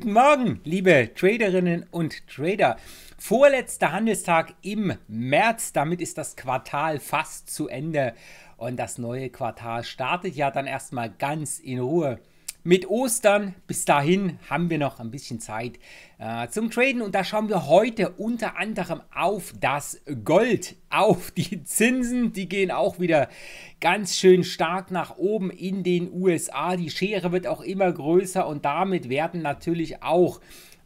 Guten Morgen, liebe Traderinnen und Trader. Vorletzter Handelstag im März, damit ist das Quartal fast zu Ende und das neue Quartal startet ja dann erstmal ganz in Ruhe mit Ostern. Bis dahin haben wir noch ein bisschen Zeit äh, zum Traden und da schauen wir heute unter anderem auf das Gold, auf die Zinsen. Die gehen auch wieder ganz schön stark nach oben in den USA. Die Schere wird auch immer größer und damit werden natürlich auch äh,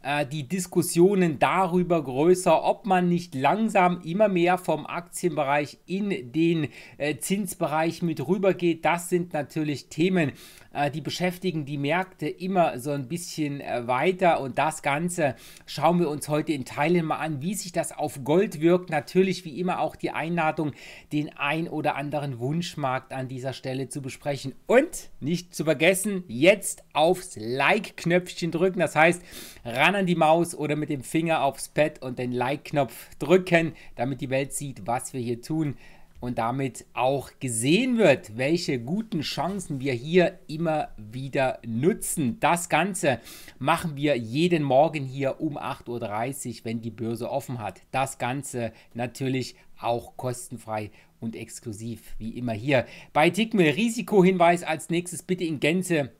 äh, die Diskussionen darüber größer, ob man nicht langsam immer mehr vom Aktienbereich in den äh, Zinsbereich mit rübergeht. Das sind natürlich Themen, äh, die beschäftigen die Märkte immer so ein bisschen äh, weiter. Und das Ganze schauen wir uns heute in Teilen mal an, wie sich das auf Gold wirkt. Natürlich wie immer auch die Einladung, den ein oder anderen Wunschmarkt an dieser Stelle zu besprechen. Und nicht zu vergessen, jetzt aufs Like-Knöpfchen drücken. Das heißt, ran dann an die Maus oder mit dem Finger aufs Pad und den Like-Knopf drücken, damit die Welt sieht, was wir hier tun und damit auch gesehen wird, welche guten Chancen wir hier immer wieder nutzen. Das Ganze machen wir jeden Morgen hier um 8.30 Uhr, wenn die Börse offen hat. Das Ganze natürlich auch kostenfrei und exklusiv, wie immer hier. Bei Tickmill Risikohinweis als nächstes bitte in Gänze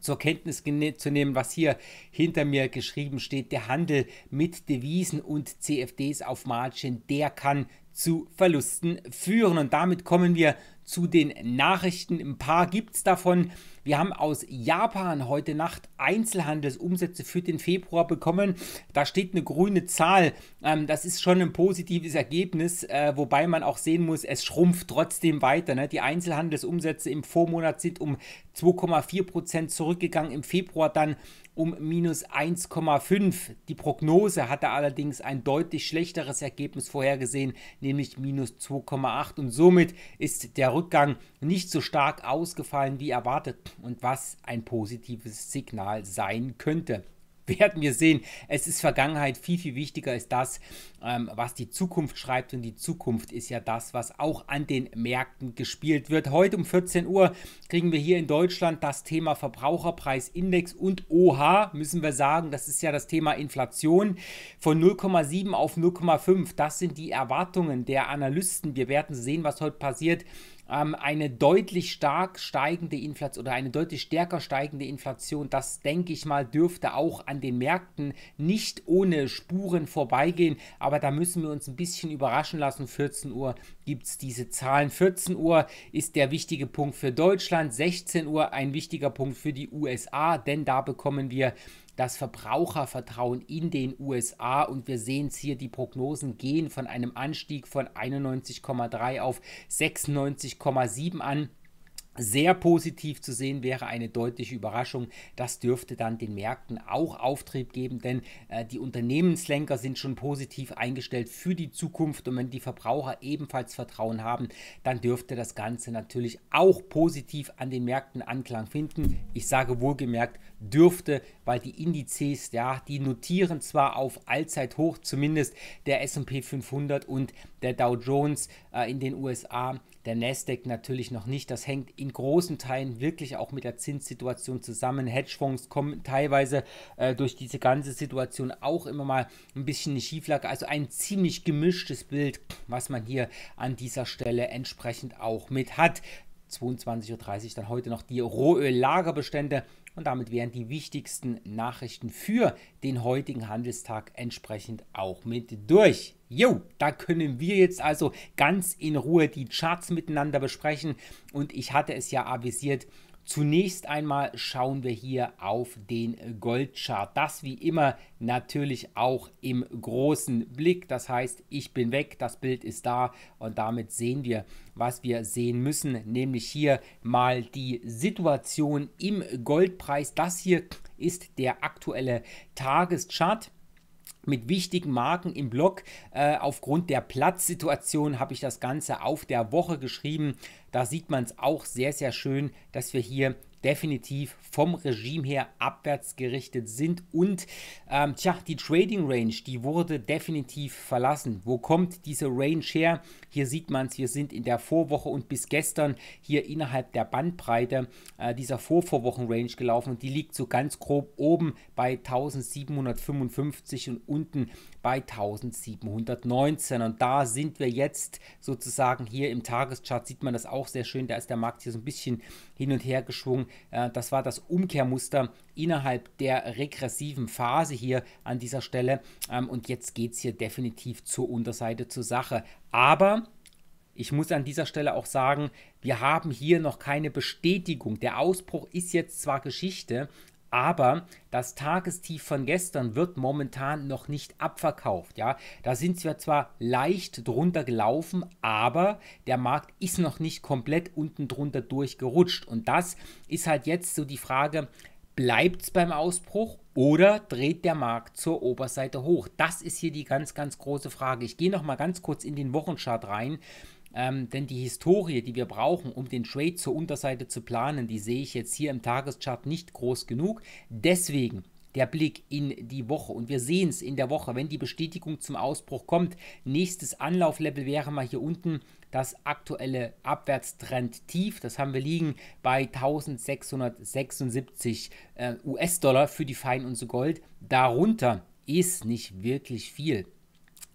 zur Kenntnis zu nehmen, was hier hinter mir geschrieben steht. Der Handel mit Devisen und CFDs auf Margin, der kann zu Verlusten führen. Und damit kommen wir zu den Nachrichten. Ein paar gibt es davon. Wir haben aus Japan heute Nacht Einzelhandelsumsätze für den Februar bekommen. Da steht eine grüne Zahl. Ähm, das ist schon ein positives Ergebnis, äh, wobei man auch sehen muss, es schrumpft trotzdem weiter. Ne? Die Einzelhandelsumsätze im Vormonat sind um 2,4 Prozent zurückgegangen, im Februar dann um minus 1,5. Die Prognose hatte allerdings ein deutlich schlechteres Ergebnis vorhergesehen, nämlich minus 2,8. Und somit ist der Rückgang nicht so stark ausgefallen wie erwartet und was ein positives Signal sein könnte werden wir sehen. Es ist Vergangenheit viel, viel wichtiger ist das, ähm, was die Zukunft schreibt. Und die Zukunft ist ja das, was auch an den Märkten gespielt wird. Heute um 14 Uhr kriegen wir hier in Deutschland das Thema Verbraucherpreisindex und OH, müssen wir sagen. Das ist ja das Thema Inflation von 0,7 auf 0,5. Das sind die Erwartungen der Analysten. Wir werden sehen, was heute passiert ähm, eine deutlich stark steigende Inflation oder eine deutlich stärker steigende Inflation, das denke ich mal, dürfte auch an den Märkten nicht ohne Spuren vorbeigehen. Aber da müssen wir uns ein bisschen überraschen lassen. 14 Uhr gibt es diese Zahlen. 14 Uhr ist der wichtige Punkt für Deutschland, 16 Uhr ein wichtiger Punkt für die USA, denn da bekommen wir das Verbrauchervertrauen in den USA und wir sehen es hier, die Prognosen gehen von einem Anstieg von 91,3 auf 96,7 an sehr positiv zu sehen wäre, eine deutliche Überraschung. Das dürfte dann den Märkten auch Auftrieb geben, denn äh, die Unternehmenslenker sind schon positiv eingestellt für die Zukunft und wenn die Verbraucher ebenfalls Vertrauen haben, dann dürfte das Ganze natürlich auch positiv an den Märkten Anklang finden. Ich sage wohlgemerkt dürfte, weil die Indizes, ja, die notieren zwar auf Allzeithoch, zumindest der S&P 500 und der Dow Jones äh, in den USA, der Nasdaq natürlich noch nicht. Das hängt in großen Teilen wirklich auch mit der Zinssituation zusammen. Hedgefonds kommen teilweise äh, durch diese ganze Situation auch immer mal ein bisschen in Schieflage. Also ein ziemlich gemischtes Bild, was man hier an dieser Stelle entsprechend auch mit hat. 22.30 Uhr dann heute noch die Rohöl-Lagerbestände. Und damit wären die wichtigsten Nachrichten für den heutigen Handelstag entsprechend auch mit durch. Jo, da können wir jetzt also ganz in Ruhe die Charts miteinander besprechen und ich hatte es ja avisiert. Zunächst einmal schauen wir hier auf den Goldchart. Das wie immer natürlich auch im großen Blick. Das heißt, ich bin weg, das Bild ist da und damit sehen wir, was wir sehen müssen, nämlich hier mal die Situation im Goldpreis. Das hier ist der aktuelle Tageschart mit wichtigen Marken im Blog. Äh, aufgrund der Platzsituation habe ich das Ganze auf der Woche geschrieben. Da sieht man es auch sehr, sehr schön, dass wir hier definitiv vom Regime her abwärts gerichtet sind. Und ähm, tja, die Trading Range, die wurde definitiv verlassen. Wo kommt diese Range her? Hier sieht man es, wir sind in der Vorwoche und bis gestern hier innerhalb der Bandbreite äh, dieser Vorvorwochen-Range gelaufen und die liegt so ganz grob oben bei 1755 und unten bei 1719. Und da sind wir jetzt sozusagen hier im Tageschart, sieht man das auch sehr schön. Da ist der Markt hier so ein bisschen hin und her geschwungen. Äh, das war das Umkehrmuster innerhalb der regressiven Phase hier an dieser Stelle. Ähm, und jetzt geht es hier definitiv zur Unterseite zur Sache. Aber ich muss an dieser Stelle auch sagen, wir haben hier noch keine Bestätigung. Der Ausbruch ist jetzt zwar Geschichte, aber das Tagestief von gestern wird momentan noch nicht abverkauft. Ja, da sind wir zwar leicht drunter gelaufen, aber der Markt ist noch nicht komplett unten drunter durchgerutscht. Und das ist halt jetzt so die Frage, bleibt es beim Ausbruch oder dreht der Markt zur Oberseite hoch? Das ist hier die ganz, ganz große Frage. Ich gehe noch mal ganz kurz in den Wochenchart rein. Ähm, denn die Historie, die wir brauchen, um den Trade zur Unterseite zu planen, die sehe ich jetzt hier im Tageschart nicht groß genug. Deswegen der Blick in die Woche. Und wir sehen es in der Woche, wenn die Bestätigung zum Ausbruch kommt. Nächstes Anlauflevel wäre mal hier unten das aktuelle Abwärtstrend tief. Das haben wir liegen bei 1676 äh, US-Dollar für die Fein und so Gold. Darunter ist nicht wirklich viel.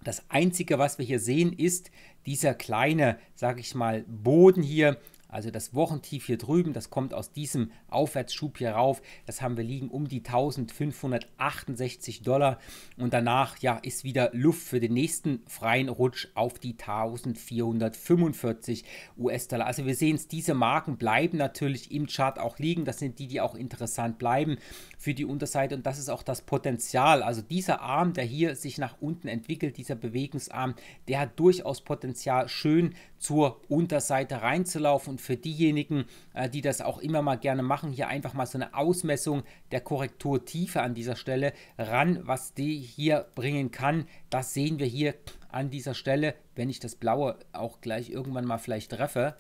Das Einzige, was wir hier sehen, ist dieser kleine, sage ich mal, Boden hier, also das Wochentief hier drüben, das kommt aus diesem Aufwärtsschub hier rauf. Das haben wir liegen um die 1568 Dollar. Und danach ja, ist wieder Luft für den nächsten freien Rutsch auf die 1445 US-Dollar. Also wir sehen es, diese Marken bleiben natürlich im Chart auch liegen. Das sind die, die auch interessant bleiben für die Unterseite und das ist auch das Potenzial. Also dieser Arm, der hier sich nach unten entwickelt, dieser Bewegungsarm, der hat durchaus Potenzial, schön zur Unterseite reinzulaufen. Und für diejenigen, äh, die das auch immer mal gerne machen, hier einfach mal so eine Ausmessung der Korrekturtiefe an dieser Stelle ran, was die hier bringen kann. Das sehen wir hier an dieser Stelle, wenn ich das Blaue auch gleich irgendwann mal vielleicht treffe.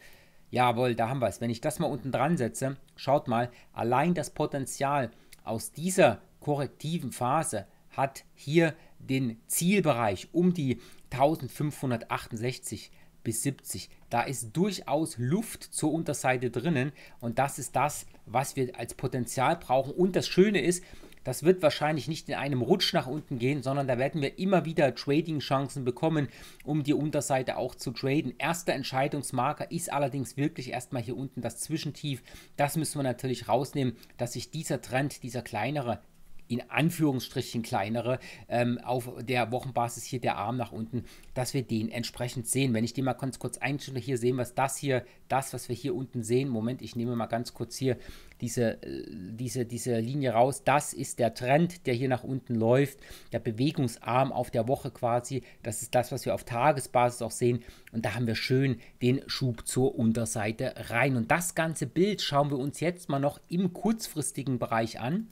Jawohl, da haben wir es. Wenn ich das mal unten dran setze, schaut mal, allein das Potenzial, aus dieser korrektiven Phase hat hier den Zielbereich um die 1568 bis 70. Da ist durchaus Luft zur Unterseite drinnen und das ist das, was wir als Potenzial brauchen. Und das Schöne ist, das wird wahrscheinlich nicht in einem Rutsch nach unten gehen, sondern da werden wir immer wieder Trading-Chancen bekommen, um die Unterseite auch zu traden. Erster Entscheidungsmarker ist allerdings wirklich erstmal hier unten das Zwischentief. Das müssen wir natürlich rausnehmen, dass sich dieser Trend, dieser kleinere in Anführungsstrichen kleinere, ähm, auf der Wochenbasis hier der Arm nach unten, dass wir den entsprechend sehen. Wenn ich den mal ganz kurz einstelle, hier sehen wir das hier, das, was wir hier unten sehen. Moment, ich nehme mal ganz kurz hier diese, äh, diese, diese Linie raus. Das ist der Trend, der hier nach unten läuft, der Bewegungsarm auf der Woche quasi. Das ist das, was wir auf Tagesbasis auch sehen. Und da haben wir schön den Schub zur Unterseite rein. Und das ganze Bild schauen wir uns jetzt mal noch im kurzfristigen Bereich an.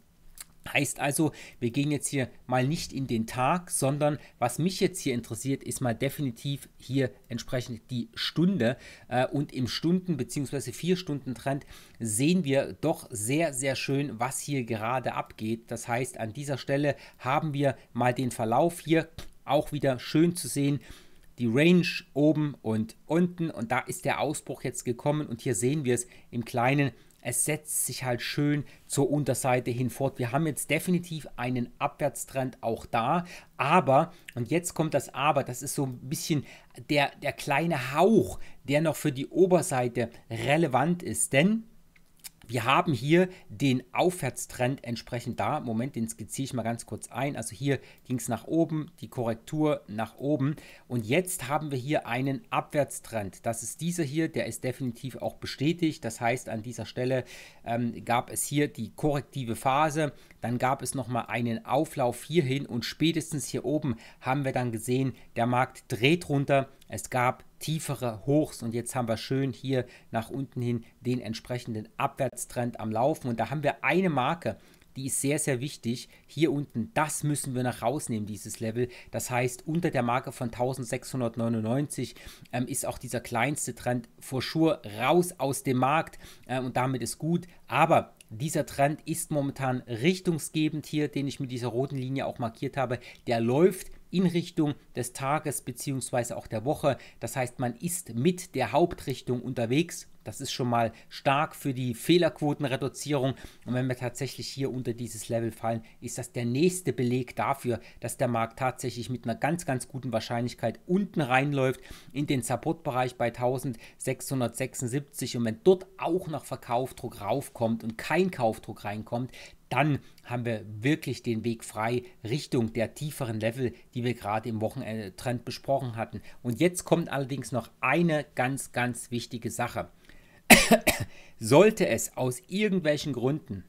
Heißt also, wir gehen jetzt hier mal nicht in den Tag, sondern was mich jetzt hier interessiert, ist mal definitiv hier entsprechend die Stunde. Äh, und im Stunden- bzw. vier stunden trend sehen wir doch sehr, sehr schön, was hier gerade abgeht. Das heißt, an dieser Stelle haben wir mal den Verlauf hier auch wieder schön zu sehen die Range oben und unten und da ist der Ausbruch jetzt gekommen und hier sehen wir es im kleinen es setzt sich halt schön zur Unterseite hin fort. Wir haben jetzt definitiv einen Abwärtstrend auch da, aber, und jetzt kommt das Aber, das ist so ein bisschen der, der kleine Hauch, der noch für die Oberseite relevant ist, denn wir haben hier den Aufwärtstrend entsprechend da. Moment, den skizziere ich mal ganz kurz ein. Also hier ging es nach oben, die Korrektur nach oben. Und jetzt haben wir hier einen Abwärtstrend. Das ist dieser hier, der ist definitiv auch bestätigt. Das heißt, an dieser Stelle ähm, gab es hier die korrektive Phase. Dann gab es nochmal einen Auflauf hierhin und spätestens hier oben haben wir dann gesehen, der Markt dreht runter es gab tiefere Hochs und jetzt haben wir schön hier nach unten hin den entsprechenden Abwärtstrend am Laufen. Und da haben wir eine Marke, die ist sehr, sehr wichtig. Hier unten, das müssen wir noch rausnehmen, dieses Level. Das heißt, unter der Marke von 1699 ähm, ist auch dieser kleinste Trend for sure raus aus dem Markt äh, und damit ist gut. Aber dieser Trend ist momentan richtungsgebend hier, den ich mit dieser roten Linie auch markiert habe. Der läuft in Richtung des Tages bzw. auch der Woche. Das heißt, man ist mit der Hauptrichtung unterwegs. Das ist schon mal stark für die Fehlerquotenreduzierung. Und wenn wir tatsächlich hier unter dieses Level fallen, ist das der nächste Beleg dafür, dass der Markt tatsächlich mit einer ganz, ganz guten Wahrscheinlichkeit unten reinläuft in den Supportbereich bei 1676. Und wenn dort auch noch Verkaufdruck raufkommt und kein Kaufdruck reinkommt, dann haben wir wirklich den Weg frei Richtung der tieferen Level, die wir gerade im Wochenendtrend besprochen hatten. Und jetzt kommt allerdings noch eine ganz, ganz wichtige Sache. Sollte es aus irgendwelchen Gründen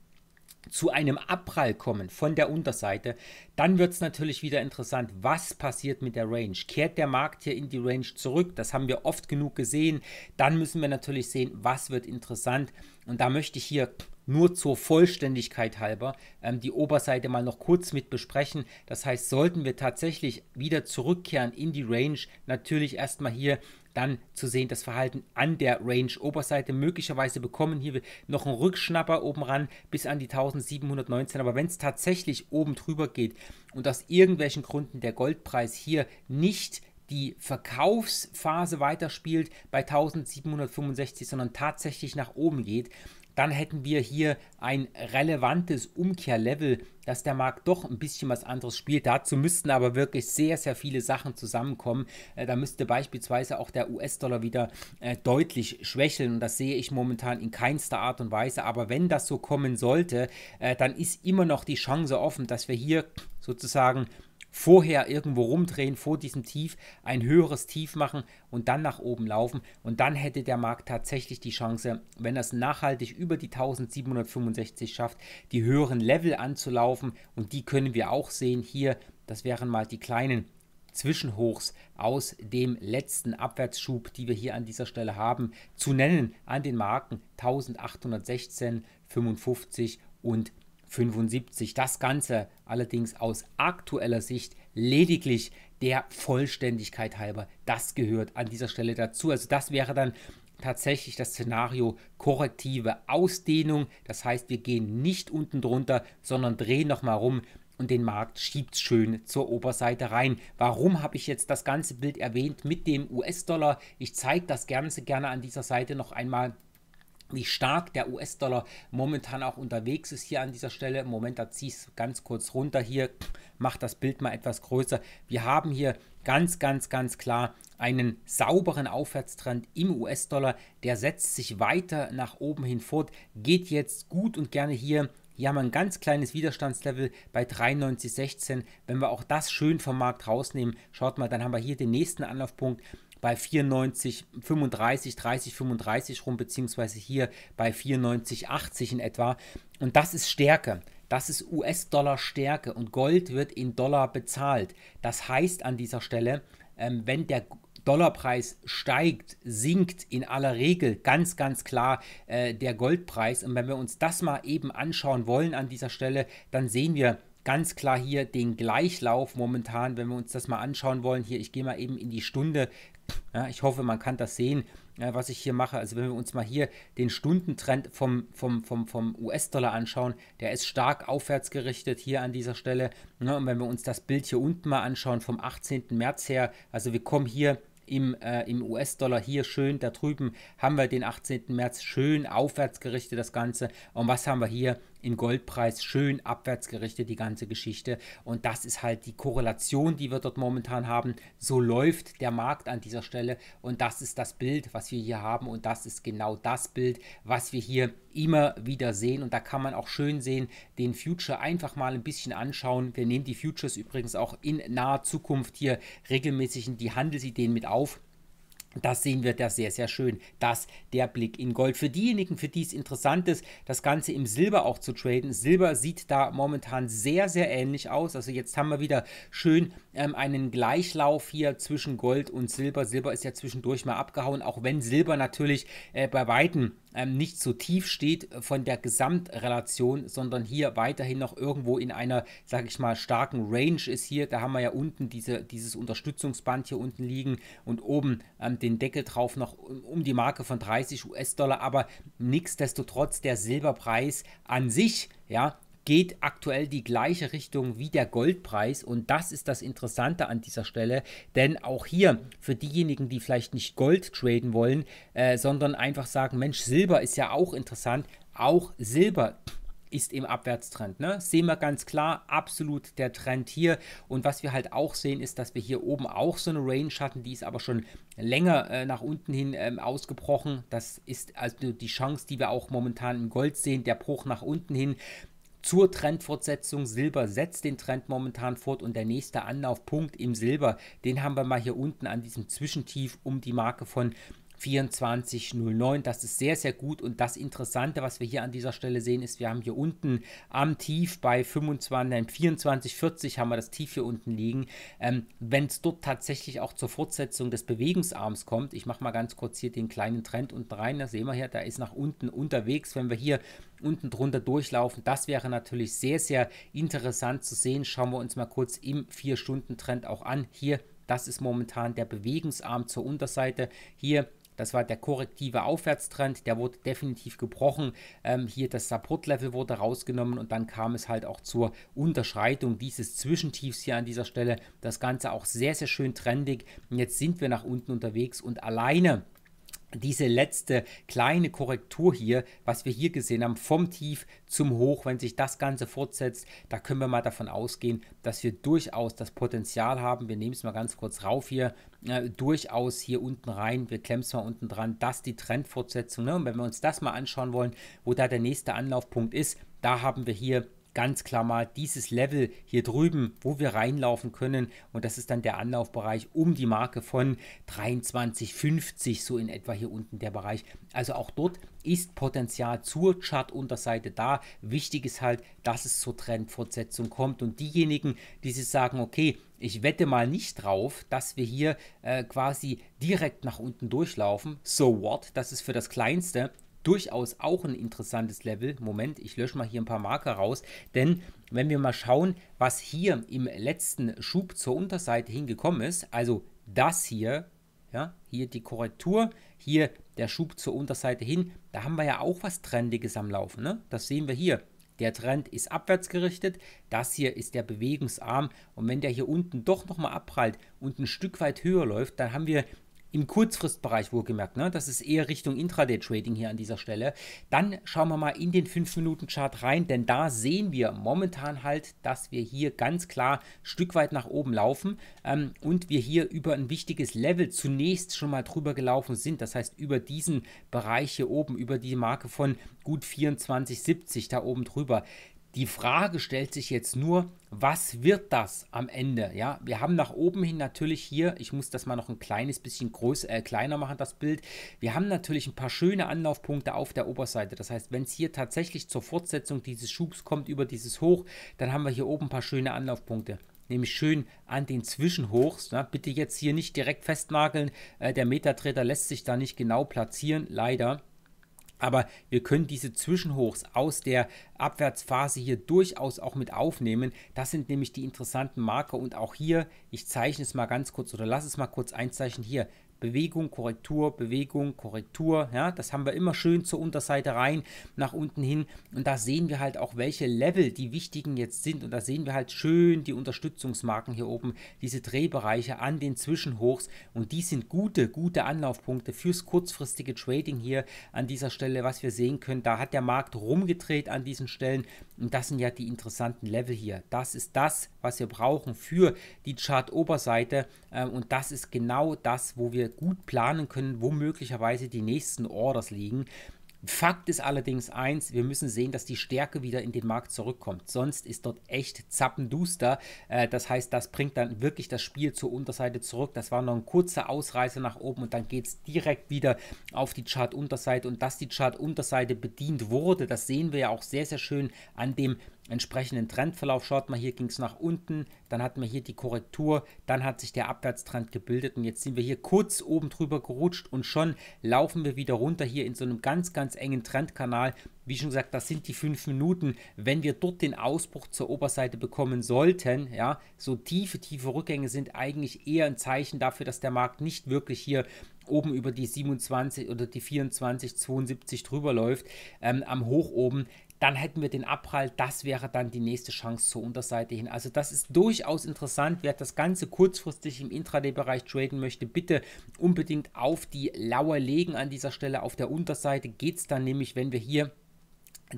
zu einem Abprall kommen von der Unterseite, dann wird es natürlich wieder interessant, was passiert mit der Range. Kehrt der Markt hier in die Range zurück? Das haben wir oft genug gesehen. Dann müssen wir natürlich sehen, was wird interessant. Und da möchte ich hier nur zur Vollständigkeit halber ähm, die Oberseite mal noch kurz mit besprechen. Das heißt, sollten wir tatsächlich wieder zurückkehren in die Range, natürlich erstmal hier dann zu sehen das Verhalten an der Range Oberseite. Möglicherweise bekommen hier noch einen Rückschnapper oben ran bis an die 1719. Aber wenn es tatsächlich oben drüber geht und aus irgendwelchen Gründen der Goldpreis hier nicht die Verkaufsphase weiterspielt bei 1765, sondern tatsächlich nach oben geht, dann hätten wir hier ein relevantes Umkehrlevel, dass der Markt doch ein bisschen was anderes spielt. Dazu müssten aber wirklich sehr, sehr viele Sachen zusammenkommen. Äh, da müsste beispielsweise auch der US-Dollar wieder äh, deutlich schwächeln und das sehe ich momentan in keinster Art und Weise. Aber wenn das so kommen sollte, äh, dann ist immer noch die Chance offen, dass wir hier sozusagen vorher irgendwo rumdrehen, vor diesem Tief, ein höheres Tief machen und dann nach oben laufen. Und dann hätte der Markt tatsächlich die Chance, wenn er es nachhaltig über die 1765 schafft, die höheren Level anzulaufen. Und die können wir auch sehen hier. Das wären mal die kleinen Zwischenhochs aus dem letzten Abwärtsschub, die wir hier an dieser Stelle haben, zu nennen an den Marken 1816, 55 und 75. Das Ganze allerdings aus aktueller Sicht lediglich der Vollständigkeit halber. Das gehört an dieser Stelle dazu. Also das wäre dann tatsächlich das Szenario korrektive Ausdehnung. Das heißt, wir gehen nicht unten drunter, sondern drehen nochmal rum und den Markt schiebt schön zur Oberseite rein. Warum habe ich jetzt das ganze Bild erwähnt mit dem US-Dollar? Ich zeige das Ganze gerne an dieser Seite noch einmal wie stark der US-Dollar momentan auch unterwegs ist hier an dieser Stelle. Im Moment, da ziehe ich es ganz kurz runter hier, macht das Bild mal etwas größer. Wir haben hier ganz, ganz, ganz klar einen sauberen Aufwärtstrend im US-Dollar. Der setzt sich weiter nach oben hin fort, geht jetzt gut und gerne hier hier haben wir ein ganz kleines Widerstandslevel bei 93,16. Wenn wir auch das schön vom Markt rausnehmen, schaut mal, dann haben wir hier den nächsten Anlaufpunkt bei 94, 35, 30, 35 rum, beziehungsweise hier bei 94, 80 in etwa. Und das ist Stärke. Das ist US-Dollar-Stärke und Gold wird in Dollar bezahlt. Das heißt an dieser Stelle, ähm, wenn der Dollarpreis steigt, sinkt in aller Regel ganz, ganz klar äh, der Goldpreis. Und wenn wir uns das mal eben anschauen wollen an dieser Stelle, dann sehen wir ganz klar hier den Gleichlauf momentan, wenn wir uns das mal anschauen wollen. Hier, ich gehe mal eben in die Stunde, ja, ich hoffe, man kann das sehen, ja, was ich hier mache. Also wenn wir uns mal hier den Stundentrend vom, vom, vom, vom US-Dollar anschauen, der ist stark aufwärts gerichtet hier an dieser Stelle. Ja, ne? und wenn wir uns das Bild hier unten mal anschauen vom 18. März her, also wir kommen hier im, äh, im US-Dollar hier schön, da drüben haben wir den 18. März schön aufwärts gerichtet, das Ganze. Und was haben wir hier? im Goldpreis schön abwärts gerichtet, die ganze Geschichte. Und das ist halt die Korrelation, die wir dort momentan haben. So läuft der Markt an dieser Stelle. Und das ist das Bild, was wir hier haben. Und das ist genau das Bild, was wir hier immer wieder sehen. Und da kann man auch schön sehen, den Future einfach mal ein bisschen anschauen. Wir nehmen die Futures übrigens auch in naher Zukunft hier regelmäßig in die Handelsideen mit auf. Das sehen wir da sehr, sehr schön. Das der Blick in Gold. Für diejenigen, für die es interessant ist, das Ganze im Silber auch zu traden. Silber sieht da momentan sehr, sehr ähnlich aus. Also jetzt haben wir wieder schön ähm, einen Gleichlauf hier zwischen Gold und Silber. Silber ist ja zwischendurch mal abgehauen, auch wenn Silber natürlich äh, bei Weitem ähm, nicht so tief steht äh, von der Gesamtrelation, sondern hier weiterhin noch irgendwo in einer, sage ich mal, starken Range ist hier. Da haben wir ja unten diese, dieses Unterstützungsband hier unten liegen und oben ähm, den Deckel drauf noch um die Marke von 30 US-Dollar, aber nichtsdestotrotz der Silberpreis an sich, ja, geht aktuell die gleiche Richtung wie der Goldpreis und das ist das Interessante an dieser Stelle, denn auch hier für diejenigen, die vielleicht nicht Gold traden wollen, äh, sondern einfach sagen, Mensch, Silber ist ja auch interessant, auch Silber ist im Abwärtstrend. Ne? Sehen wir ganz klar, absolut der Trend hier. Und was wir halt auch sehen, ist, dass wir hier oben auch so eine Range hatten, die ist aber schon länger äh, nach unten hin ähm, ausgebrochen. Das ist also die Chance, die wir auch momentan im Gold sehen, der Bruch nach unten hin zur Trendfortsetzung. Silber setzt den Trend momentan fort und der nächste Anlaufpunkt im Silber, den haben wir mal hier unten an diesem Zwischentief um die Marke von 24,09. Das ist sehr, sehr gut. Und das Interessante, was wir hier an dieser Stelle sehen, ist, wir haben hier unten am Tief bei 24,40 haben wir das Tief hier unten liegen. Ähm, Wenn es dort tatsächlich auch zur Fortsetzung des Bewegungsarms kommt, ich mache mal ganz kurz hier den kleinen Trend unten rein, da sehen wir hier, da ist nach unten unterwegs. Wenn wir hier unten drunter durchlaufen, das wäre natürlich sehr, sehr interessant zu sehen. Schauen wir uns mal kurz im 4-Stunden-Trend auch an. Hier, das ist momentan der Bewegungsarm zur Unterseite. Hier das war der korrektive Aufwärtstrend, der wurde definitiv gebrochen. Ähm, hier das Support-Level wurde rausgenommen und dann kam es halt auch zur Unterschreitung dieses Zwischentiefs hier an dieser Stelle. Das Ganze auch sehr, sehr schön trendig. Und jetzt sind wir nach unten unterwegs und alleine diese letzte kleine Korrektur hier, was wir hier gesehen haben, vom Tief zum Hoch, wenn sich das Ganze fortsetzt, da können wir mal davon ausgehen, dass wir durchaus das Potenzial haben. Wir nehmen es mal ganz kurz rauf hier, durchaus hier unten rein. Wir klemmen es mal unten dran. dass die Trendfortsetzung. Ne? Und wenn wir uns das mal anschauen wollen, wo da der nächste Anlaufpunkt ist, da haben wir hier ganz klar mal dieses Level hier drüben, wo wir reinlaufen können. Und das ist dann der Anlaufbereich um die Marke von 23,50, so in etwa hier unten der Bereich. Also auch dort ist Potenzial zur Chartunterseite da. Wichtig ist halt, dass es zur Trendfortsetzung kommt. Und diejenigen, die sich sagen, okay, ich wette mal nicht drauf, dass wir hier äh, quasi direkt nach unten durchlaufen. So what? Das ist für das Kleinste durchaus auch ein interessantes Level. Moment, ich lösche mal hier ein paar Marker raus, denn wenn wir mal schauen, was hier im letzten Schub zur Unterseite hingekommen ist, also das hier, ja, hier die Korrektur, hier der Schub zur Unterseite hin, da haben wir ja auch was Trendiges am Laufen, ne? Das sehen wir hier. Der Trend ist abwärts gerichtet. Das hier ist der Bewegungsarm. Und wenn der hier unten doch nochmal abprallt und ein Stück weit höher läuft, dann haben wir im Kurzfristbereich wohlgemerkt, ne? das ist eher Richtung Intraday-Trading hier an dieser Stelle, dann schauen wir mal in den 5-Minuten-Chart rein, denn da sehen wir momentan halt, dass wir hier ganz klar ein Stück weit nach oben laufen ähm, und wir hier über ein wichtiges Level zunächst schon mal drüber gelaufen sind, das heißt über diesen Bereich hier oben, über die Marke von gut 24,70 da oben drüber. Die Frage stellt sich jetzt nur, was wird das am Ende? Ja, wir haben nach oben hin natürlich hier, ich muss das mal noch ein kleines bisschen groß, äh, kleiner machen, das Bild. Wir haben natürlich ein paar schöne Anlaufpunkte auf der Oberseite. Das heißt, wenn es hier tatsächlich zur Fortsetzung dieses Schubs kommt über dieses Hoch, dann haben wir hier oben ein paar schöne Anlaufpunkte nämlich schön an den Zwischenhochs. Ne? Bitte jetzt hier nicht direkt festnageln, äh, der Metatreter lässt sich da nicht genau platzieren, leider. Aber wir können diese Zwischenhochs aus der Abwärtsphase hier durchaus auch mit aufnehmen. Das sind nämlich die interessanten Marker und auch hier, ich zeichne es mal ganz kurz oder lasse es mal kurz einzeichnen hier, Bewegung, Korrektur, Bewegung, Korrektur. Ja, das haben wir immer schön zur Unterseite rein, nach unten hin. Und da sehen wir halt auch, welche Level die wichtigen jetzt sind. Und da sehen wir halt schön die Unterstützungsmarken hier oben, diese Drehbereiche an den Zwischenhochs. Und die sind gute, gute Anlaufpunkte fürs kurzfristige Trading hier an dieser Stelle, was wir sehen können. Da hat der Markt rumgedreht an diesen Stellen. Und das sind ja die interessanten Level hier. Das ist das, was wir brauchen für die Chart-Oberseite. Ähm, und das ist genau das, wo wir gut planen können, wo möglicherweise die nächsten Orders liegen. Fakt ist allerdings eins, wir müssen sehen, dass die Stärke wieder in den Markt zurückkommt. Sonst ist dort echt zappenduster. Äh, das heißt, das bringt dann wirklich das Spiel zur Unterseite zurück. Das war noch ein kurzer Ausreißer nach oben und dann geht es direkt wieder auf die Chart-Unterseite. Und dass die Chart-Unterseite bedient wurde, das sehen wir ja auch sehr, sehr schön an dem entsprechenden Trendverlauf. Schaut mal, hier ging es nach unten, dann hatten wir hier die Korrektur, dann hat sich der Abwärtstrend gebildet und jetzt sind wir hier kurz oben drüber gerutscht und schon laufen wir wieder runter hier in so einem ganz, ganz engen Trendkanal. Wie schon gesagt, das sind die fünf Minuten. Wenn wir dort den Ausbruch zur Oberseite bekommen sollten, ja, so tiefe, tiefe Rückgänge sind eigentlich eher ein Zeichen dafür, dass der Markt nicht wirklich hier oben über die 27 oder die 24, 72 drüber läuft, ähm, am Hoch oben, dann hätten wir den Abprall. Das wäre dann die nächste Chance zur Unterseite hin. Also das ist durchaus interessant. Wer das Ganze kurzfristig im Intraday-Bereich traden möchte, bitte unbedingt auf die Lauer legen an dieser Stelle. Auf der Unterseite geht es dann nämlich, wenn wir hier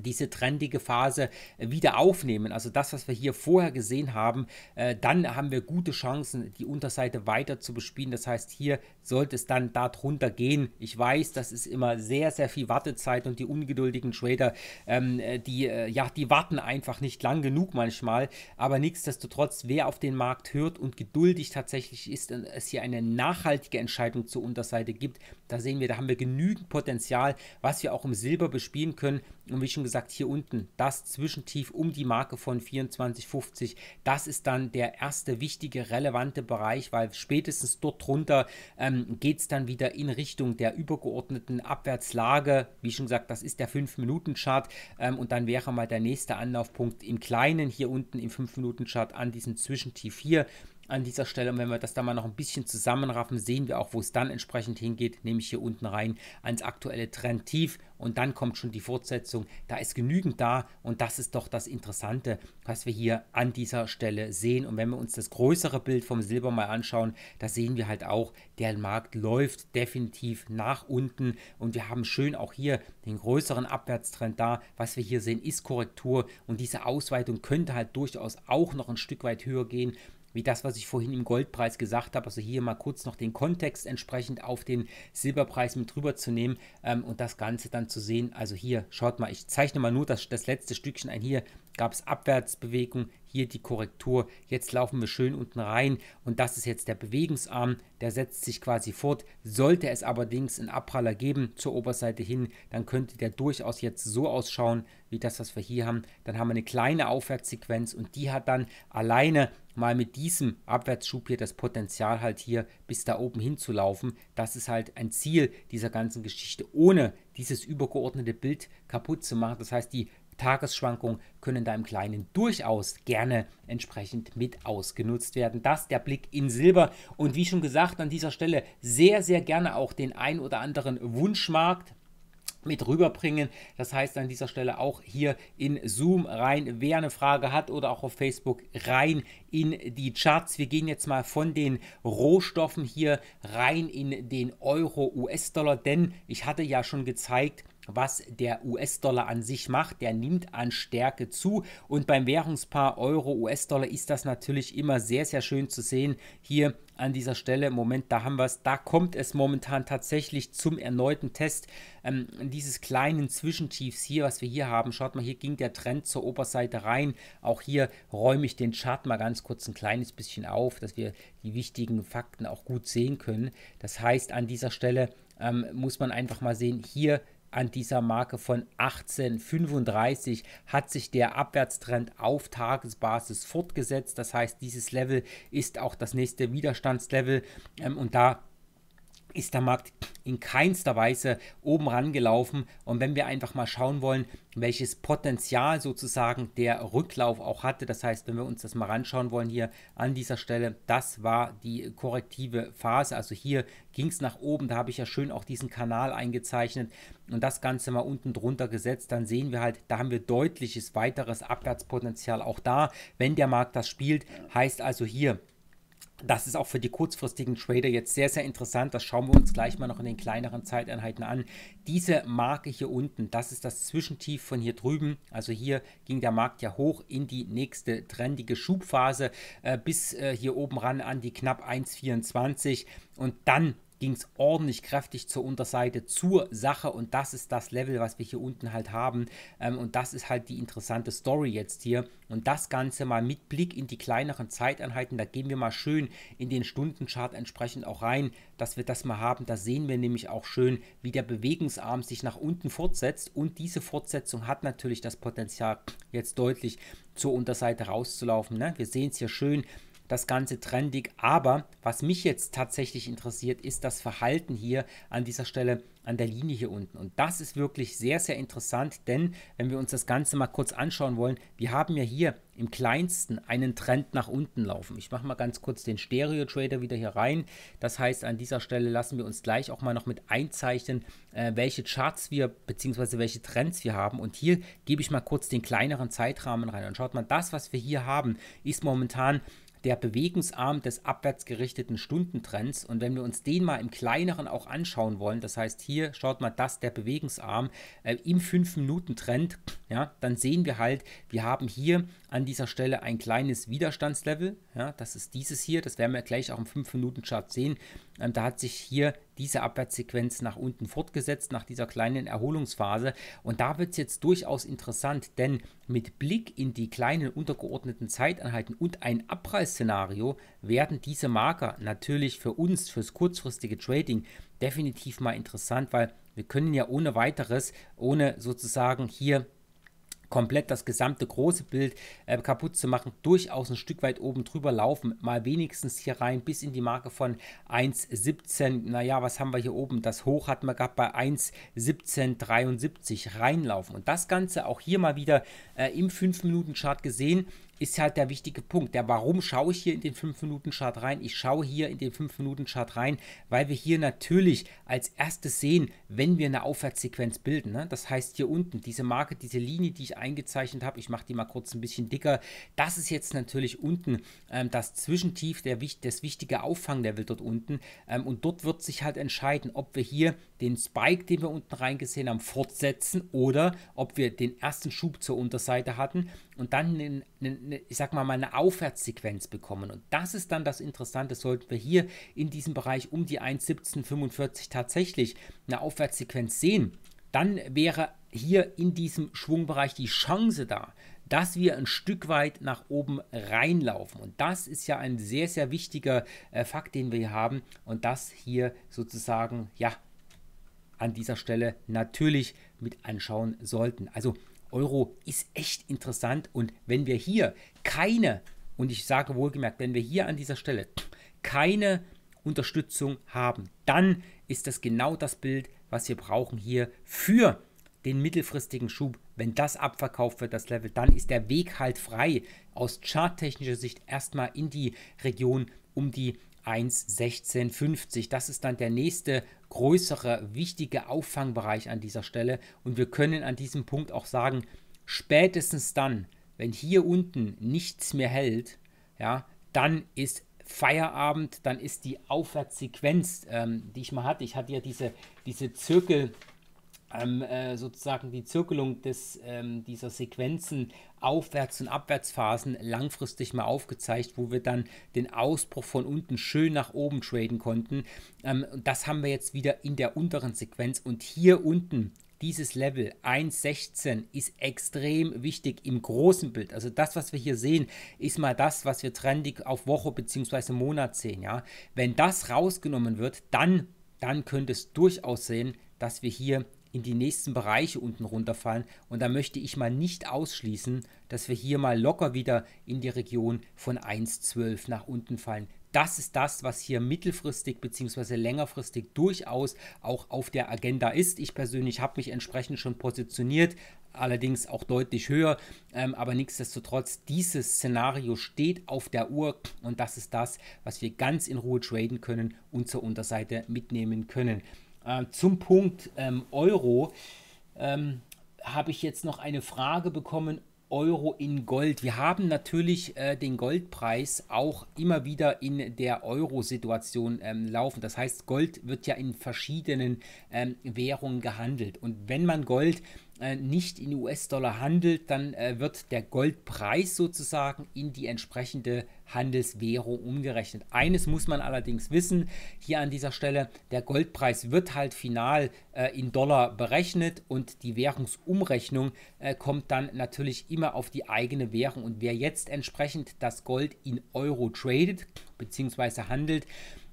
diese trendige Phase äh, wieder aufnehmen. Also das, was wir hier vorher gesehen haben, äh, dann haben wir gute Chancen, die Unterseite weiter zu bespielen. Das heißt, hier sollte es dann darunter gehen. Ich weiß, das ist immer sehr, sehr viel Wartezeit und die ungeduldigen Trader, ähm, äh, die, äh, ja, die warten einfach nicht lang genug manchmal. Aber nichtsdestotrotz, wer auf den Markt hört und geduldig tatsächlich ist und es hier eine nachhaltige Entscheidung zur Unterseite gibt, da sehen wir, da haben wir genügend Potenzial, was wir auch im Silber bespielen können. Und wie schon gesagt, hier unten das Zwischentief um die Marke von 24,50. Das ist dann der erste wichtige, relevante Bereich, weil spätestens dort drunter ähm, geht es dann wieder in Richtung der übergeordneten Abwärtslage. Wie schon gesagt, das ist der 5-Minuten-Chart. Ähm, und dann wäre mal der nächste Anlaufpunkt im Kleinen hier unten im 5-Minuten-Chart an diesem Zwischentief hier an dieser Stelle. Und wenn wir das dann mal noch ein bisschen zusammenraffen, sehen wir auch, wo es dann entsprechend hingeht, nämlich hier unten rein ans aktuelle Trendtief. Und dann kommt schon die Fortsetzung. Da ist genügend da und das ist doch das Interessante, was wir hier an dieser Stelle sehen. Und wenn wir uns das größere Bild vom Silber mal anschauen, da sehen wir halt auch, der Markt läuft definitiv nach unten und wir haben schön auch hier den größeren Abwärtstrend da. Was wir hier sehen, ist Korrektur und diese Ausweitung könnte halt durchaus auch noch ein Stück weit höher gehen wie das, was ich vorhin im Goldpreis gesagt habe. Also hier mal kurz noch den Kontext entsprechend auf den Silberpreis mit drüber zu nehmen ähm, und das Ganze dann zu sehen. Also hier, schaut mal, ich zeichne mal nur das, das letzte Stückchen ein. Hier gab es Abwärtsbewegung, hier die Korrektur. Jetzt laufen wir schön unten rein und das ist jetzt der Bewegungsarm, der setzt sich quasi fort. Sollte es allerdings einen Abpraller geben zur Oberseite hin, dann könnte der durchaus jetzt so ausschauen, wie das, was wir hier haben. Dann haben wir eine kleine Aufwärtssequenz und die hat dann alleine mal mit diesem Abwärtsschub hier das Potenzial halt hier bis da oben hinzulaufen. Das ist halt ein Ziel dieser ganzen Geschichte, ohne dieses übergeordnete Bild kaputt zu machen. Das heißt, die Tagesschwankungen können da im Kleinen durchaus gerne entsprechend mit ausgenutzt werden. Das der Blick in Silber. Und wie schon gesagt, an dieser Stelle sehr, sehr gerne auch den ein oder anderen Wunschmarkt mit rüberbringen. Das heißt an dieser Stelle auch hier in Zoom rein, wer eine Frage hat oder auch auf Facebook rein in die Charts. Wir gehen jetzt mal von den Rohstoffen hier rein in den Euro-US-Dollar, denn ich hatte ja schon gezeigt, was der US-Dollar an sich macht. Der nimmt an Stärke zu. Und beim Währungspaar Euro-US-Dollar ist das natürlich immer sehr, sehr schön zu sehen. Hier an dieser Stelle, Moment, da haben wir es, da kommt es momentan tatsächlich zum erneuten Test ähm, dieses kleinen Zwischentiefs hier, was wir hier haben. Schaut mal, hier ging der Trend zur Oberseite rein. Auch hier räume ich den Chart mal ganz kurz ein kleines bisschen auf, dass wir die wichtigen Fakten auch gut sehen können. Das heißt, an dieser Stelle ähm, muss man einfach mal sehen, hier an dieser Marke von 1835 hat sich der Abwärtstrend auf Tagesbasis fortgesetzt. Das heißt, dieses Level ist auch das nächste Widerstandslevel ähm, und da ist der Markt in keinster Weise oben rangelaufen. Und wenn wir einfach mal schauen wollen, welches Potenzial sozusagen der Rücklauf auch hatte, das heißt, wenn wir uns das mal anschauen wollen hier an dieser Stelle, das war die korrektive Phase. Also hier ging es nach oben, da habe ich ja schön auch diesen Kanal eingezeichnet und das Ganze mal unten drunter gesetzt, dann sehen wir halt, da haben wir deutliches weiteres Abwärtspotenzial auch da, wenn der Markt das spielt, heißt also hier das ist auch für die kurzfristigen Trader jetzt sehr, sehr interessant. Das schauen wir uns gleich mal noch in den kleineren Zeiteinheiten an. Diese Marke hier unten, das ist das Zwischentief von hier drüben. Also hier ging der Markt ja hoch in die nächste trendige Schubphase äh, bis äh, hier oben ran an die knapp 1,24 und dann ging es ordentlich kräftig zur Unterseite, zur Sache und das ist das Level, was wir hier unten halt haben ähm, und das ist halt die interessante Story jetzt hier und das Ganze mal mit Blick in die kleineren Zeiteinheiten, da gehen wir mal schön in den Stundenchart entsprechend auch rein, dass wir das mal haben, da sehen wir nämlich auch schön, wie der Bewegungsarm sich nach unten fortsetzt und diese Fortsetzung hat natürlich das Potenzial jetzt deutlich zur Unterseite rauszulaufen. Ne? Wir sehen es hier schön, das Ganze trendig. Aber was mich jetzt tatsächlich interessiert, ist das Verhalten hier an dieser Stelle, an der Linie hier unten. Und das ist wirklich sehr, sehr interessant, denn wenn wir uns das Ganze mal kurz anschauen wollen, wir haben ja hier im kleinsten einen Trend nach unten laufen. Ich mache mal ganz kurz den Stereo Trader wieder hier rein. Das heißt, an dieser Stelle lassen wir uns gleich auch mal noch mit einzeichnen, äh, welche Charts wir bzw. welche Trends wir haben. Und hier gebe ich mal kurz den kleineren Zeitrahmen rein. Und schaut mal, das, was wir hier haben, ist momentan der Bewegungsarm des abwärts gerichteten Stundentrends. Und wenn wir uns den mal im kleineren auch anschauen wollen, das heißt hier schaut mal das der Bewegungsarm äh, im 5-Minuten-Trend, ja, dann sehen wir halt, wir haben hier an dieser Stelle ein kleines Widerstandslevel. Ja, das ist dieses hier, das werden wir gleich auch im 5-Minuten-Chart sehen. Ähm, da hat sich hier diese Abwärtssequenz nach unten fortgesetzt, nach dieser kleinen Erholungsphase. Und da wird es jetzt durchaus interessant, denn mit Blick in die kleinen untergeordneten Zeiteinheiten und ein Abreißszenario werden diese Marker natürlich für uns, fürs kurzfristige Trading, definitiv mal interessant, weil wir können ja ohne weiteres, ohne sozusagen hier komplett das gesamte große Bild äh, kaputt zu machen, durchaus ein Stück weit oben drüber laufen, mal wenigstens hier rein bis in die Marke von 1,17, naja, was haben wir hier oben, das Hoch hatten wir gehabt bei 1,1773 reinlaufen und das Ganze auch hier mal wieder äh, im 5-Minuten-Chart gesehen, ist halt der wichtige Punkt. Der warum schaue ich hier in den 5-Minuten-Chart rein? Ich schaue hier in den 5-Minuten-Chart rein, weil wir hier natürlich als erstes sehen, wenn wir eine Aufwärtssequenz bilden. Ne? Das heißt hier unten, diese Marke, diese Linie, die ich eingezeichnet habe, ich mache die mal kurz ein bisschen dicker. Das ist jetzt natürlich unten ähm, das Zwischentief, der, das wichtige Auffanglevel dort unten. Ähm, und dort wird sich halt entscheiden, ob wir hier den Spike, den wir unten reingesehen haben, fortsetzen oder ob wir den ersten Schub zur Unterseite hatten und dann, eine, eine, ich sag mal, mal eine Aufwärtssequenz bekommen. Und das ist dann das Interessante, sollten wir hier in diesem Bereich um die 1,1745 tatsächlich eine Aufwärtssequenz sehen, dann wäre hier in diesem Schwungbereich die Chance da, dass wir ein Stück weit nach oben reinlaufen. Und das ist ja ein sehr, sehr wichtiger äh, Fakt, den wir hier haben. Und das hier sozusagen, ja, an dieser Stelle natürlich mit anschauen sollten. Also Euro ist echt interessant und wenn wir hier keine, und ich sage wohlgemerkt, wenn wir hier an dieser Stelle keine Unterstützung haben, dann ist das genau das Bild, was wir brauchen hier für den mittelfristigen Schub. Wenn das abverkauft wird, das Level, dann ist der Weg halt frei aus charttechnischer Sicht erstmal in die Region um die 1,1650. Das ist dann der nächste größere, wichtige Auffangbereich an dieser Stelle. Und wir können an diesem Punkt auch sagen, spätestens dann, wenn hier unten nichts mehr hält, ja, dann ist Feierabend, dann ist die Aufwärtssequenz, ähm, die ich mal hatte. Ich hatte ja diese, diese Zirkel, ähm, äh, sozusagen die Zirkelung des, ähm, dieser Sequenzen Aufwärts- und Abwärtsphasen langfristig mal aufgezeigt, wo wir dann den Ausbruch von unten schön nach oben traden konnten. Ähm, das haben wir jetzt wieder in der unteren Sequenz und hier unten dieses Level 1.16 ist extrem wichtig im großen Bild. Also das, was wir hier sehen, ist mal das, was wir trendig auf Woche bzw. Monat sehen. Ja? Wenn das rausgenommen wird, dann, dann könnte es durchaus sehen, dass wir hier in die nächsten Bereiche unten runterfallen. Und da möchte ich mal nicht ausschließen, dass wir hier mal locker wieder in die Region von 1,12 nach unten fallen. Das ist das, was hier mittelfristig bzw. längerfristig durchaus auch auf der Agenda ist. Ich persönlich habe mich entsprechend schon positioniert, allerdings auch deutlich höher. Ähm, aber nichtsdestotrotz, dieses Szenario steht auf der Uhr und das ist das, was wir ganz in Ruhe traden können und zur Unterseite mitnehmen können. Äh, zum Punkt ähm, Euro ähm, habe ich jetzt noch eine Frage bekommen. Euro in Gold. Wir haben natürlich äh, den Goldpreis auch immer wieder in der Euro-Situation ähm, laufen. Das heißt, Gold wird ja in verschiedenen ähm, Währungen gehandelt. Und wenn man Gold äh, nicht in US-Dollar handelt, dann äh, wird der Goldpreis sozusagen in die entsprechende Handelswährung umgerechnet. Eines muss man allerdings wissen, hier an dieser Stelle, der Goldpreis wird halt final äh, in Dollar berechnet und die Währungsumrechnung äh, kommt dann natürlich immer auf die eigene Währung. Und wer jetzt entsprechend das Gold in Euro tradet bzw. handelt,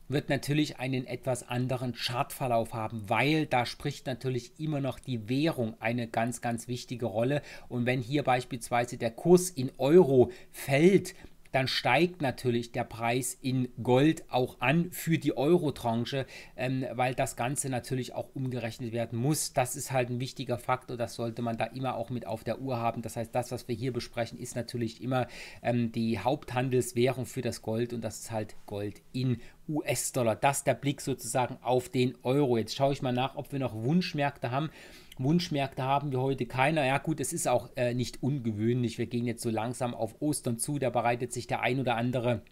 wird natürlich einen etwas anderen Chartverlauf haben, weil da spricht natürlich immer noch die Währung eine ganz, ganz wichtige Rolle. Und wenn hier beispielsweise der Kurs in Euro fällt, dann steigt natürlich der Preis in Gold auch an für die Euro-Tranche, ähm, weil das Ganze natürlich auch umgerechnet werden muss. Das ist halt ein wichtiger Faktor, das sollte man da immer auch mit auf der Uhr haben. Das heißt, das, was wir hier besprechen, ist natürlich immer ähm, die Haupthandelswährung für das Gold und das ist halt Gold in US-Dollar. Das ist der Blick sozusagen auf den Euro. Jetzt schaue ich mal nach, ob wir noch Wunschmärkte haben. Wunschmärkte haben wir heute keiner. Ja gut, es ist auch äh, nicht ungewöhnlich. Wir gehen jetzt so langsam auf Ostern zu. Da bereitet sich der ein oder andere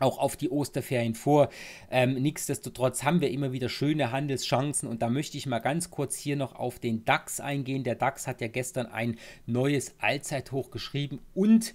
auch auf die Osterferien vor. Ähm, nichtsdestotrotz haben wir immer wieder schöne Handelschancen und da möchte ich mal ganz kurz hier noch auf den DAX eingehen. Der DAX hat ja gestern ein neues Allzeithoch geschrieben und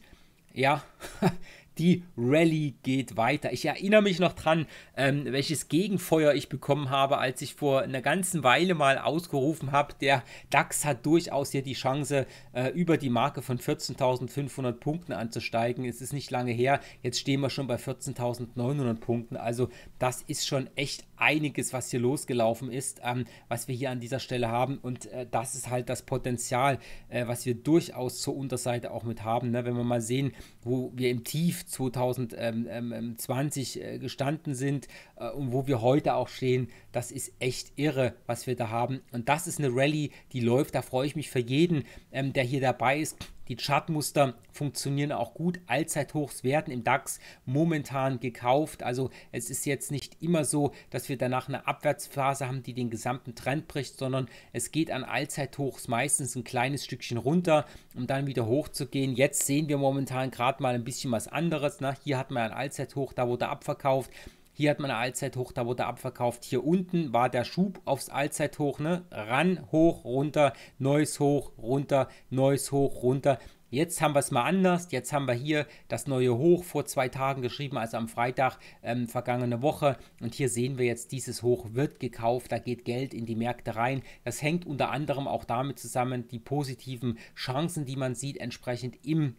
ja, die Rallye geht weiter. Ich erinnere mich noch dran, ähm, welches Gegenfeuer ich bekommen habe, als ich vor einer ganzen Weile mal ausgerufen habe, der DAX hat durchaus hier die Chance, äh, über die Marke von 14.500 Punkten anzusteigen. Es ist nicht lange her, jetzt stehen wir schon bei 14.900 Punkten. Also das ist schon echt einiges, was hier losgelaufen ist, ähm, was wir hier an dieser Stelle haben. Und äh, das ist halt das Potenzial, äh, was wir durchaus zur Unterseite auch mit haben. Ne? Wenn wir mal sehen, wo wir im Tief 2020 ähm, ähm, ähm, äh, gestanden sind äh, und wo wir heute auch stehen, das ist echt irre, was wir da haben. Und das ist eine Rallye, die läuft. Da freue ich mich für jeden, der hier dabei ist. Die Chartmuster funktionieren auch gut. Allzeithochs werden im DAX momentan gekauft. Also es ist jetzt nicht immer so, dass wir danach eine Abwärtsphase haben, die den gesamten Trend bricht, sondern es geht an Allzeithochs meistens ein kleines Stückchen runter, um dann wieder hochzugehen. Jetzt sehen wir momentan gerade mal ein bisschen was anderes. Ne? Hier hat man ein Allzeithoch, da wurde abverkauft. Hier hat man ein Allzeithoch, da wurde abverkauft. Hier unten war der Schub aufs Allzeithoch, ne? Ran, hoch, runter, neues Hoch, runter, neues Hoch, runter. Jetzt haben wir es mal anders. Jetzt haben wir hier das neue Hoch vor zwei Tagen geschrieben, also am Freitag ähm, vergangene Woche. Und hier sehen wir jetzt, dieses Hoch wird gekauft. Da geht Geld in die Märkte rein. Das hängt unter anderem auch damit zusammen, die positiven Chancen, die man sieht, entsprechend im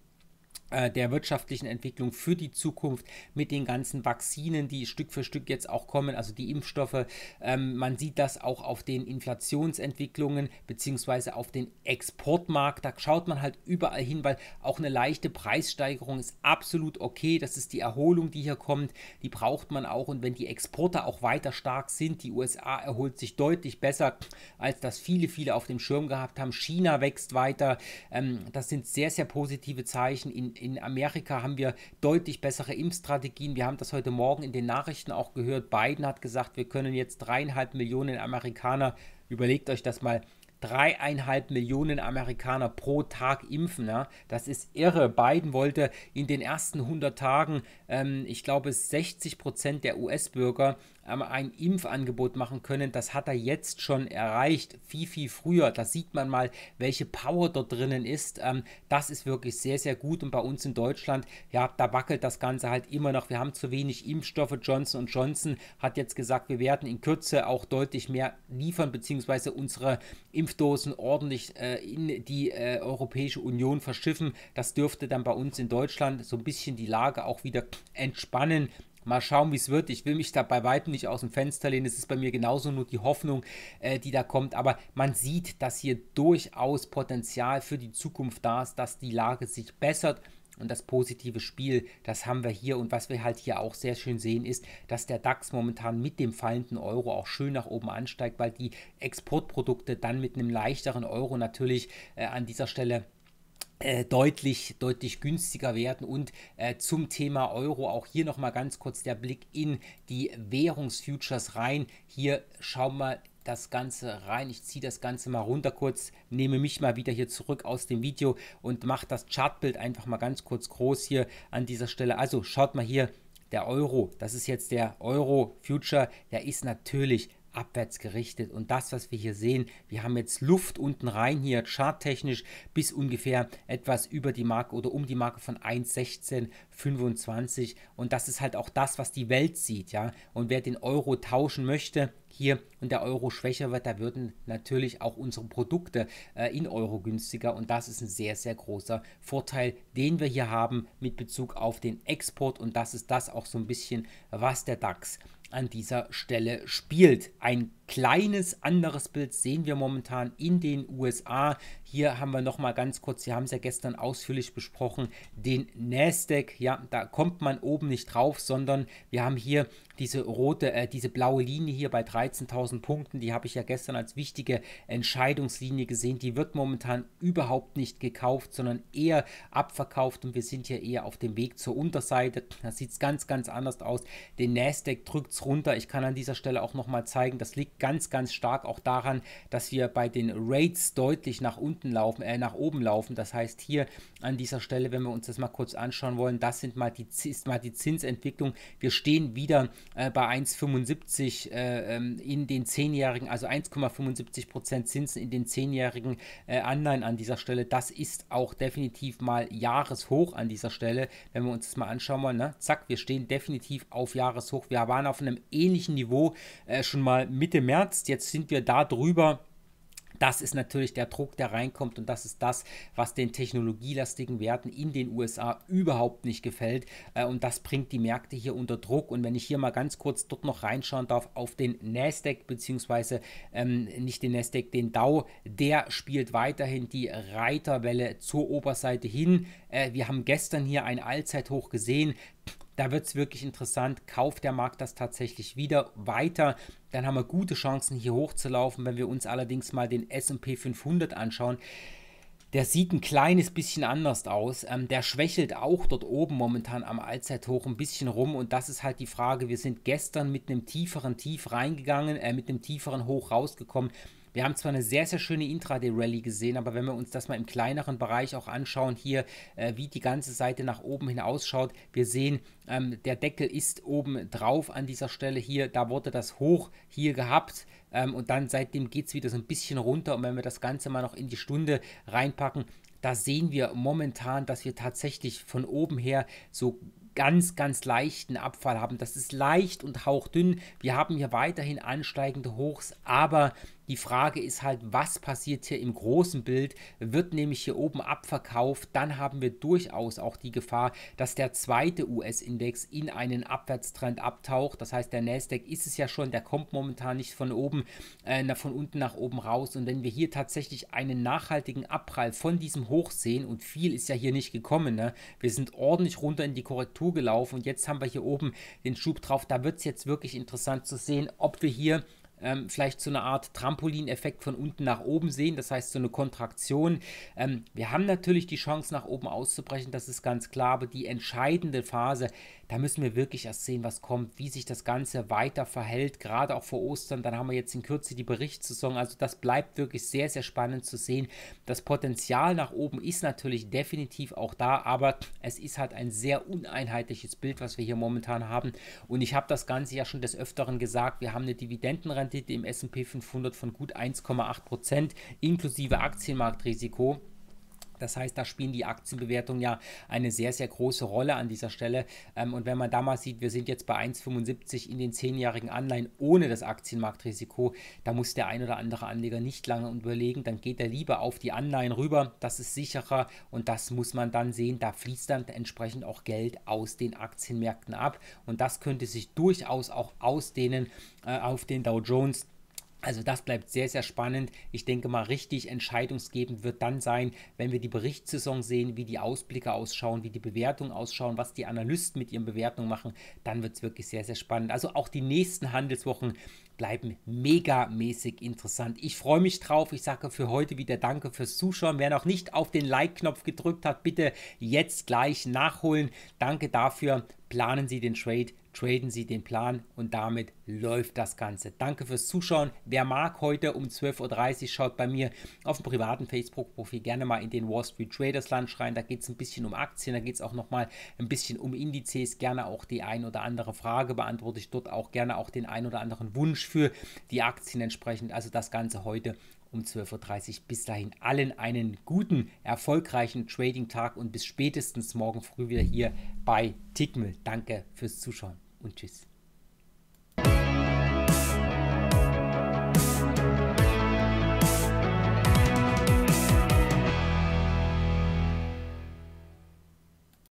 äh, der wirtschaftlichen Entwicklung für die Zukunft mit den ganzen Vakzinen, die Stück für Stück jetzt auch kommen, also die Impfstoffe. Ähm, man sieht das auch auf den Inflationsentwicklungen beziehungsweise auf den Exportmarkt. Da schaut man halt überall hin, weil auch eine leichte Preissteigerung ist absolut okay. Das ist die Erholung, die hier kommt. Die braucht man auch. Und wenn die Exporte auch weiter stark sind, die USA erholt sich deutlich besser, als das viele, viele auf dem Schirm gehabt haben. China wächst weiter. Ähm, das sind sehr, sehr positive Zeichen. In in Amerika haben wir deutlich bessere Impfstrategien. Wir haben das heute Morgen in den Nachrichten auch gehört. Biden hat gesagt, wir können jetzt dreieinhalb Millionen Amerikaner, überlegt euch das mal, dreieinhalb Millionen Amerikaner pro Tag impfen. Ja? Das ist irre. Biden wollte in den ersten 100 Tagen, ähm, ich glaube, 60 Prozent der US-Bürger ein Impfangebot machen können. Das hat er jetzt schon erreicht, viel, viel früher. Da sieht man mal, welche Power dort drinnen ist. Ähm, das ist wirklich sehr, sehr gut. Und bei uns in Deutschland, ja, da wackelt das Ganze halt immer noch. Wir haben zu wenig Impfstoffe. Johnson Johnson hat jetzt gesagt, wir werden in Kürze auch deutlich mehr liefern, beziehungsweise unsere Impfdosen ordentlich äh, in die äh, Europäische Union verschiffen. Das dürfte dann bei uns in Deutschland so ein bisschen die Lage auch wieder entspannen. Mal schauen, wie es wird. Ich will mich da bei weitem nicht aus dem Fenster lehnen. Es ist bei mir genauso nur die Hoffnung, äh, die da kommt. Aber man sieht, dass hier durchaus Potenzial für die Zukunft da ist, dass die Lage sich bessert. Und das positive Spiel, das haben wir hier. Und was wir halt hier auch sehr schön sehen, ist, dass der DAX momentan mit dem fallenden Euro auch schön nach oben ansteigt, weil die Exportprodukte dann mit einem leichteren Euro natürlich äh, an dieser Stelle äh, deutlich, deutlich günstiger werden. Und äh, zum Thema Euro auch hier nochmal ganz kurz der Blick in die Währungsfutures rein. Hier schauen wir das Ganze rein. Ich ziehe das Ganze mal runter kurz, nehme mich mal wieder hier zurück aus dem Video und mache das Chartbild einfach mal ganz kurz groß hier an dieser Stelle. Also schaut mal hier, der Euro, das ist jetzt der Euro-Future, der ist natürlich abwärts gerichtet. Und das, was wir hier sehen, wir haben jetzt Luft unten rein hier charttechnisch bis ungefähr etwas über die Marke oder um die Marke von 1,1625. Und das ist halt auch das, was die Welt sieht. ja. Und wer den Euro tauschen möchte, hier und der Euro schwächer wird, da würden natürlich auch unsere Produkte äh, in Euro günstiger und das ist ein sehr, sehr großer Vorteil, den wir hier haben mit Bezug auf den Export und das ist das auch so ein bisschen, was der DAX an dieser Stelle spielt. Ein kleines anderes Bild sehen wir momentan in den USA. Hier haben wir noch mal ganz kurz, wir haben es ja gestern ausführlich besprochen, den Nasdaq. Ja, da kommt man oben nicht drauf, sondern wir haben hier diese rote, äh, diese blaue Linie hier bei 3 13.000 Punkten, die habe ich ja gestern als wichtige Entscheidungslinie gesehen. Die wird momentan überhaupt nicht gekauft, sondern eher abverkauft und wir sind hier eher auf dem Weg zur Unterseite. Da sieht es ganz, ganz anders aus. Den Nasdaq drückt es runter. Ich kann an dieser Stelle auch nochmal zeigen, das liegt ganz, ganz stark auch daran, dass wir bei den Rates deutlich nach unten laufen, äh, nach oben laufen. Das heißt hier an dieser Stelle, wenn wir uns das mal kurz anschauen wollen, das sind mal die, ist mal die Zinsentwicklung. Wir stehen wieder äh, bei 1,75 äh, ähm, in den zehnjährigen, also 1,75 Prozent Zinsen in den zehnjährigen äh, Anleihen an dieser Stelle. Das ist auch definitiv mal Jahreshoch an dieser Stelle, wenn wir uns das mal anschauen. wollen. ne? Zack, wir stehen definitiv auf Jahreshoch. Wir waren auf einem ähnlichen Niveau äh, schon mal Mitte März. Jetzt sind wir da drüber das ist natürlich der Druck, der reinkommt und das ist das, was den technologielastigen Werten in den USA überhaupt nicht gefällt äh, und das bringt die Märkte hier unter Druck und wenn ich hier mal ganz kurz dort noch reinschauen darf auf den Nasdaq beziehungsweise ähm, nicht den Nasdaq, den Dow, der spielt weiterhin die Reiterwelle zur Oberseite hin. Äh, wir haben gestern hier ein Allzeithoch gesehen da wird es wirklich interessant. Kauft der Markt das tatsächlich wieder weiter? Dann haben wir gute Chancen, hier hochzulaufen. Wenn wir uns allerdings mal den SP 500 anschauen, der sieht ein kleines bisschen anders aus. Ähm, der schwächelt auch dort oben momentan am Allzeithoch ein bisschen rum und das ist halt die Frage. Wir sind gestern mit einem tieferen Tief reingegangen, äh, mit einem tieferen Hoch rausgekommen. Wir haben zwar eine sehr, sehr schöne Intraday-Rally gesehen, aber wenn wir uns das mal im kleineren Bereich auch anschauen, hier, äh, wie die ganze Seite nach oben hin ausschaut, wir sehen, ähm, der Deckel ist oben drauf an dieser Stelle hier, da wurde das hoch hier gehabt ähm, und dann seitdem geht es wieder so ein bisschen runter und wenn wir das Ganze mal noch in die Stunde reinpacken, da sehen wir momentan, dass wir tatsächlich von oben her so ganz, ganz leichten Abfall haben. Das ist leicht und hauchdünn. Wir haben hier weiterhin ansteigende Hochs, aber die Frage ist halt, was passiert hier im großen Bild? Wird nämlich hier oben abverkauft, dann haben wir durchaus auch die Gefahr, dass der zweite US-Index in einen Abwärtstrend abtaucht. Das heißt, der Nasdaq ist es ja schon, der kommt momentan nicht von oben, äh, von unten nach oben raus. Und wenn wir hier tatsächlich einen nachhaltigen Abprall von diesem Hoch sehen, und viel ist ja hier nicht gekommen, ne? wir sind ordentlich runter in die Korrektur gelaufen und jetzt haben wir hier oben den Schub drauf. Da wird es jetzt wirklich interessant zu sehen, ob wir hier ähm, vielleicht so eine Art Trampolineffekt von unten nach oben sehen, das heißt so eine Kontraktion. Ähm, wir haben natürlich die Chance, nach oben auszubrechen, das ist ganz klar, aber die entscheidende Phase, da müssen wir wirklich erst sehen, was kommt, wie sich das Ganze weiter verhält, gerade auch vor Ostern. Dann haben wir jetzt in Kürze die Berichtssaison. Also das bleibt wirklich sehr, sehr spannend zu sehen. Das Potenzial nach oben ist natürlich definitiv auch da, aber es ist halt ein sehr uneinheitliches Bild, was wir hier momentan haben. Und ich habe das Ganze ja schon des Öfteren gesagt, wir haben eine Dividendenrendite im SP 500 von gut 1,8% Prozent inklusive Aktienmarktrisiko. Das heißt, da spielen die Aktienbewertungen ja eine sehr, sehr große Rolle an dieser Stelle. Ähm, und wenn man da mal sieht, wir sind jetzt bei 1,75 in den 10-jährigen Anleihen ohne das Aktienmarktrisiko, da muss der ein oder andere Anleger nicht lange überlegen, dann geht er lieber auf die Anleihen rüber. Das ist sicherer und das muss man dann sehen. Da fließt dann entsprechend auch Geld aus den Aktienmärkten ab. Und das könnte sich durchaus auch ausdehnen äh, auf den Dow Jones also das bleibt sehr, sehr spannend. Ich denke mal, richtig entscheidungsgebend wird dann sein, wenn wir die Berichtssaison sehen, wie die Ausblicke ausschauen, wie die Bewertungen ausschauen, was die Analysten mit ihren Bewertungen machen. Dann wird es wirklich sehr, sehr spannend. Also auch die nächsten Handelswochen bleiben megamäßig interessant. Ich freue mich drauf. Ich sage für heute wieder Danke fürs Zuschauen. Wer noch nicht auf den Like-Knopf gedrückt hat, bitte jetzt gleich nachholen. Danke dafür. Planen Sie den Trade traden Sie den Plan und damit läuft das Ganze. Danke fürs Zuschauen. Wer mag, heute um 12.30 Uhr schaut bei mir auf dem privaten Facebook-Profil gerne mal in den Wall Street Traders Lunch rein. Da geht es ein bisschen um Aktien, da geht es auch nochmal ein bisschen um Indizes. Gerne auch die ein oder andere Frage beantworte ich dort auch gerne auch den ein oder anderen Wunsch für die Aktien entsprechend. Also das Ganze heute um 12.30 Uhr. Bis dahin allen einen guten, erfolgreichen Trading-Tag und bis spätestens morgen früh wieder hier bei Tickmill. Danke fürs Zuschauen. which is